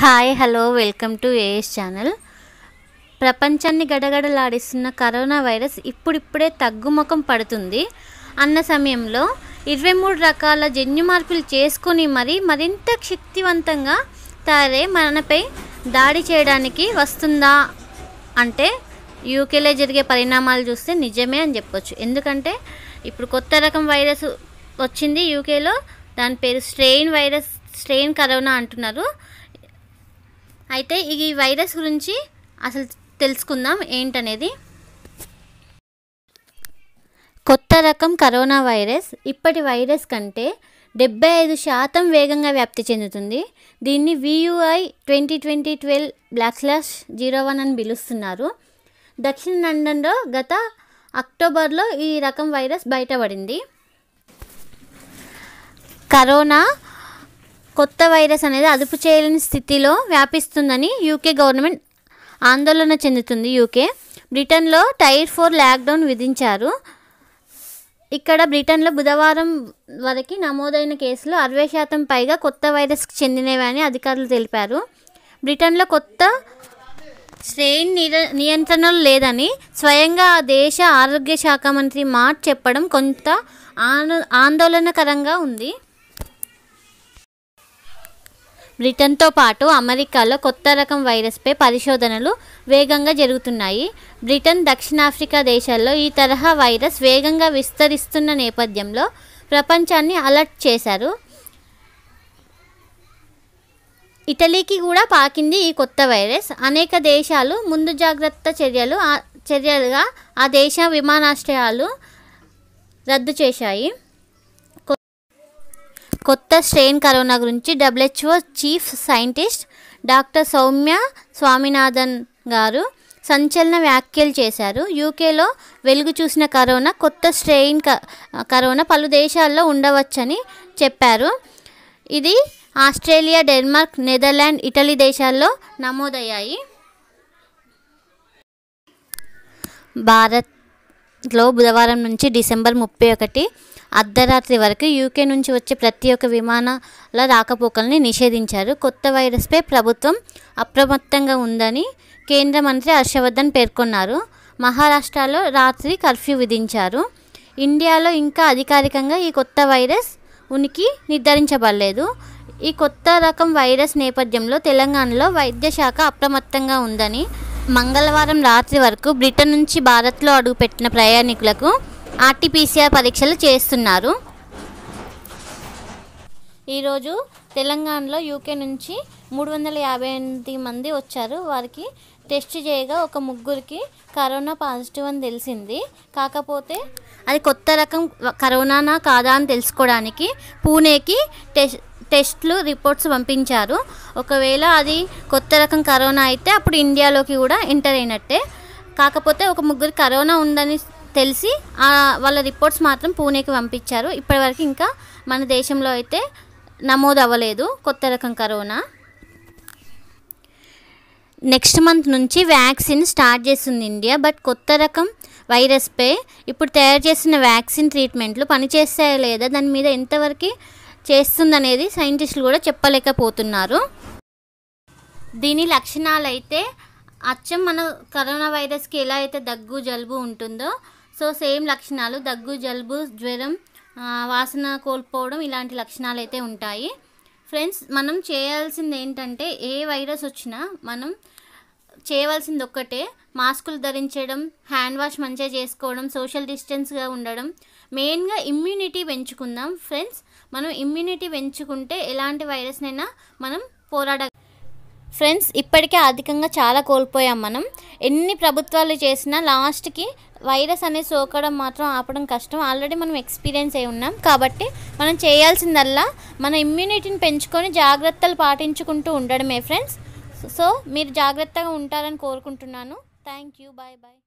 hi hello welcome to AS channel ప్రపంచాన్ని గడగడలాడిస్తున్న corona virus ఇప్పుడిప్పుడే తగ్గుముఖం పడుతుంది అన్న సమయంలో ఇరవై మూడు రకాల జన్యు మార్పులు చేసుకొని మరి మరింత శక్తివంతంగా తయారే మనపై దాడి చేయడానికి వస్తుందా అంటే యూకేలో జరిగే పరిణామాలు చూస్తే నిజమే అని చెప్పొచ్చు ఎందుకంటే ఇప్పుడు కొత్త రకం వైరస్ వచ్చింది యూకేలో దాని పేరు స్ట్రెయిన్ వైరస్ స్ట్రెయిన్ కరోనా అంటున్నారు అయితే ఈ వైరస్ గురించి అసలు తెలుసుకుందాం ఏంటనేది కొత్త రకం కరోనా వైరస్ ఇప్పటి వైరస్ కంటే డెబ్బై ఐదు శాతం వేగంగా వ్యాప్తి చెందుతుంది దీన్ని VUI twenty twenty twelve block slash zero one అని పిలుస్తున్నారు దక్షిణ లండన్లో గత అక్టోబర్లో ఈ రకం వైరస్ బయటపడింది కరోనా కొత్త వైరస్ అనేది అదుపు చేయలేని స్థితిలో వ్యాపిస్తుందని యూకే గవర్నమెంట్ ఆందోళన చెందుతుంది యూకే బ్రిటన్లో టైర్ ఫోర్ లాక్డౌన్ విధించారు ఇక్కడ బ్రిటన్లో బుధవారం వరకు నమోదైన కేసులు అరవై శాతం పైగా కొత్త వైరస్కి చెందినవి అని అధికారులు తెలిపారు బ్రిటన్లో కొత్త స్ట్రెయిన్ నిర నియంత్రణలు లేదని స్వయంగా ఆ దేశ ఆరోగ్య శాఖ మంత్రి మాట్ చెప్పడం కొంత ఆందోళనకరంగా ఉంది బ్రిటన్తో పాటు అమెరికాలో కొత్త రకం వైరస్పై పరిశోధనలు వేగంగా జరుగుతున్నాయి బ్రిటన్ దక్షిణాఫ్రికా దేశాల్లో ఈ తరహా వైరస్ వేగంగా విస్తరిస్తున్న నేపథ్యంలో ప్రపంచాన్ని అలర్ట్ చేశారు ఇటలీకి కూడా పాకింది ఈ కొత్త వైరస్ అనేక దేశాలు ముందు జాగ్రత్త చర్యలు చర్యలుగా ఆ దేశ విమానాశ్రయాలు రద్దు చేశాయి కొత్త స్ట్రెయిన్ కరోనా గురించి WHO chief scientist doctor Soumya Swaminathan గారు సంచలన వ్యాఖ్యలు చేశారు యూకేలో వెలుగు చూసిన కరోనా కొత్త స్ట్రెయిన్ కరోనా పలు దేశాల్లో ఉండవచ్చని చెప్పారు ఇది ఆస్ట్రేలియా డెన్మార్క్ నెదర్లాండ్ ఇటలీ దేశాల్లో నమోదయ్యాయి భారత్లో బుధవారం నుంచి డిసెంబర్ ముప్పై ఒకటి అర్ధరాత్రి వరకు యూకే నుంచి వచ్చే ప్రతి ఒక్క విమానాల రాకపోకల్ని నిషేధించారు కొత్త వైరస్పై ప్రభుత్వం అప్రమత్తంగా ఉందని కేంద్ర మంత్రి హర్షవర్ధన్ పేర్కొన్నారు మహారాష్ట్రలో రాత్రి కర్ఫ్యూ విధించారు ఇండియాలో ఇంకా అధికారికంగా ఈ కొత్త వైరస్ ఉనికి నిర్ధారించబడలేదు ఈ కొత్త రకం వైరస్ నేపథ్యంలో తెలంగాణలో వైద్య శాఖ అప్రమత్తంగా ఉందని మంగళవారం రాత్రి వరకు బ్రిటన్ నుంచి భారత్లో అడుగుపెట్టిన ప్రయాణికులకు ఆర్టీపీసీఆర్ పరీక్షలు చేస్తున్నారు ఈరోజు తెలంగాణలో యూకే నుంచి మూడు వందల యాభై ఎనిమిది మంది వచ్చారు వారికి టెస్ట్ చేయగా ఒక ముగ్గురికి కరోనా పాజిటివ్ అని తెలిసింది కాకపోతే అది కొత్త రకం కరోనానా కాదా అని తెలుసుకోవడానికి పూణేకి టెస్ట్ టెస్ట్లు రిపోర్ట్స్ పంపించారు ఒకవేళ అది కొత్త రకం కరోనా అయితే అప్పుడు ఇండియాలోకి కూడా ఎంటర్ అయినట్టే కాకపోతే ఒక ముగ్గురు కరోనా ఉందని తెలిసి వాళ్ళ రిపోర్ట్స్ మాత్రం పూణేకి పంపించారు ఇప్పటివరకు ఇంకా మన దేశంలో అయితే నమోదు అవ్వలేదు కొత్త రకం కరోనా నెక్స్ట్ మంత్ నుంచి వ్యాక్సిన్ స్టార్ట్ చేస్తుంది ఇండియా బట్ కొత్త రకం వైరస్పై ఇప్పుడు తయారు చేసిన వ్యాక్సిన్ ట్రీట్మెంట్లు పనిచేస్తాయా లేదా దాని మీద ఎంతవరకు చేస్తుందనేది సైంటిస్టులు కూడా చెప్పలేకపోతున్నారు దీని లక్షణాలు అయితే అచ్చం మన కరోనా వైరస్కి ఎలా అయితే దగ్గు జలుబు ఉంటుందో సో సేమ్ లక్షణాలు దగ్గు జలుబు జ్వరం వాసన కోల్పోవడం ఇలాంటి లక్షణాలు అయితే ఉంటాయి ఫ్రెండ్స్ మనం చేయాల్సింది ఏంటంటే ఏ వైరస్ వచ్చినా మనం చేయవలసింది ఒక్కటే మాస్కులు ధరించడం హ్యాండ్ వాష్ మంచిగా చేసుకోవడం సోషల్ డిస్టెన్స్గా ఉండడం మెయిన్గా ఇమ్యూనిటీ పెంచుకుందాం ఫ్రెండ్స్ మనం ఇమ్యూనిటీ పెంచుకుంటే ఎలాంటి వైరస్నైనా మనం పోరాడ ఫ్రెండ్స్ ఇప్పటికే అధికంగా చాలా కోల్పోయాం మనం ఎన్ని ప్రభుత్వాలు చేసినా లాస్ట్కి వైరస్ అనేది సోకడం మాత్రం ఆపడం కష్టం ఆల్రెడీ మనం ఎక్స్పీరియన్స్ అయి ఉన్నాం కాబట్టి మనం చేయాల్సిందల్లా మన ఇమ్యూనిటీని పెంచుకొని జాగ్రత్తలు పాటించుకుంటూ ఉండడమే ఫ్రెండ్స్ సో మీరు జాగ్రత్తగా ఉంటారని కోరుకుంటున్నాను థ్యాంక్ యూ బాయ్ బాయ్